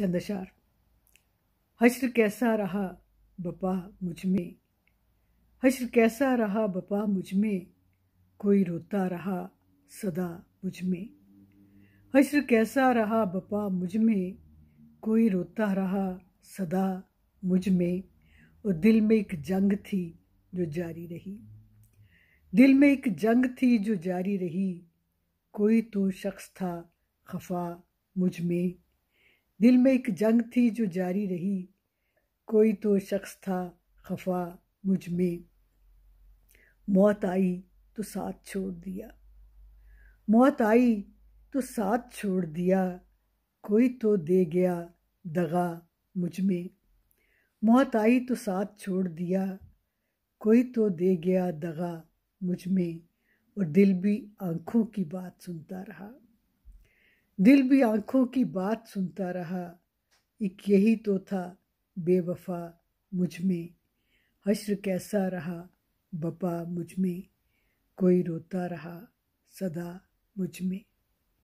चंदशार हश्र कैसा रहा बपा मुझ में हश्र कैसा रहा बपा मुझ में कोई रोता रहा सदा मुझ में हश्र कैसा रहा बपा मुझ में कोई रोता रहा सदा मुझ में और दिल में एक जंग थी जो जारी रही दिल में एक जंग थी जो जारी रही कोई तो शख्स था खफा मुझ में दिल में एक जंग थी जो जारी रही कोई तो शख्स था खफा मुझ में मौत आई तो साथ छोड़ दिया मौत आई तो साथ छोड़ दिया कोई तो दे गया दगा मुझ में मौत आई तो साथ छोड़ दिया कोई तो दे गया दगा मुझ में और दिल भी आँखों की बात सुनता रहा दिल भी आंखों की बात सुनता रहा एक यही तो था बेवफा मुझ में हश्र कैसा रहा बपा मुझ में कोई रोता रहा सदा मुझ में